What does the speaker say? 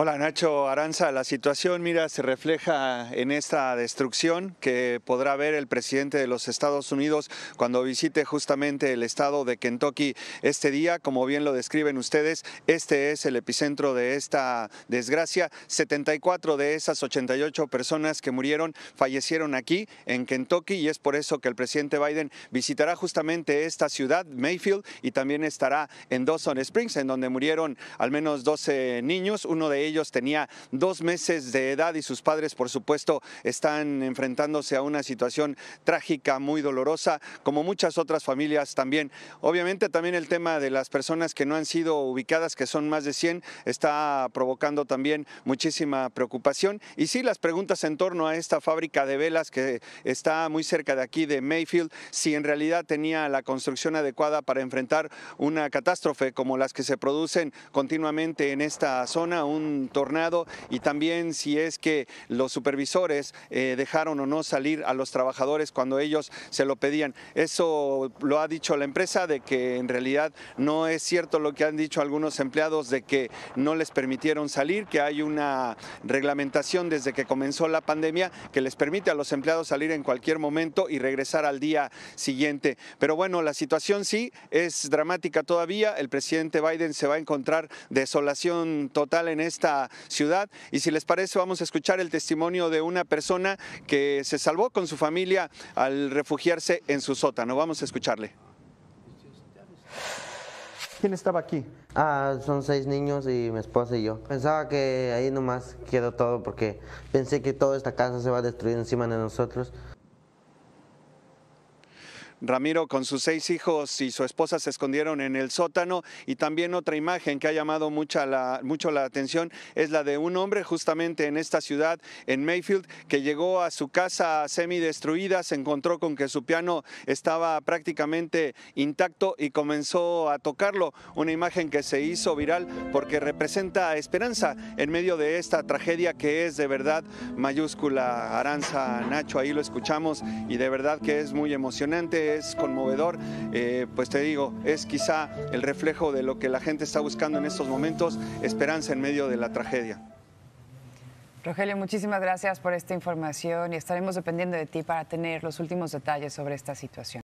Hola Nacho Aranza, la situación mira se refleja en esta destrucción que podrá ver el presidente de los Estados Unidos cuando visite justamente el estado de Kentucky este día, como bien lo describen ustedes, este es el epicentro de esta desgracia. 74 de esas 88 personas que murieron fallecieron aquí en Kentucky y es por eso que el presidente Biden visitará justamente esta ciudad, Mayfield, y también estará en Dawson Springs, en donde murieron al menos 12 niños, uno de ellos ellos tenía dos meses de edad y sus padres, por supuesto, están enfrentándose a una situación trágica, muy dolorosa, como muchas otras familias también. Obviamente también el tema de las personas que no han sido ubicadas, que son más de 100, está provocando también muchísima preocupación. Y sí, las preguntas en torno a esta fábrica de velas que está muy cerca de aquí, de Mayfield, si en realidad tenía la construcción adecuada para enfrentar una catástrofe como las que se producen continuamente en esta zona, un tornado y también si es que los supervisores eh, dejaron o no salir a los trabajadores cuando ellos se lo pedían. Eso lo ha dicho la empresa de que en realidad no es cierto lo que han dicho algunos empleados de que no les permitieron salir, que hay una reglamentación desde que comenzó la pandemia que les permite a los empleados salir en cualquier momento y regresar al día siguiente. Pero bueno, la situación sí es dramática todavía. El presidente Biden se va a encontrar desolación total en esta ciudad. Y si les parece, vamos a escuchar el testimonio de una persona que se salvó con su familia al refugiarse en su sótano. Vamos a escucharle. ¿Quién estaba aquí? Ah, son seis niños y mi esposa y yo. Pensaba que ahí nomás quedó todo porque pensé que toda esta casa se va a destruir encima de nosotros. Ramiro con sus seis hijos y su esposa se escondieron en el sótano y también otra imagen que ha llamado mucha mucho la atención es la de un hombre justamente en esta ciudad, en Mayfield, que llegó a su casa semidestruida, se encontró con que su piano estaba prácticamente intacto y comenzó a tocarlo, una imagen que se hizo viral porque representa esperanza en medio de esta tragedia que es de verdad mayúscula. Aranza Nacho, ahí lo escuchamos y de verdad que es muy emocionante es conmovedor, eh, pues te digo, es quizá el reflejo de lo que la gente está buscando en estos momentos, esperanza en medio de la tragedia. Rogelio, muchísimas gracias por esta información y estaremos dependiendo de ti para tener los últimos detalles sobre esta situación.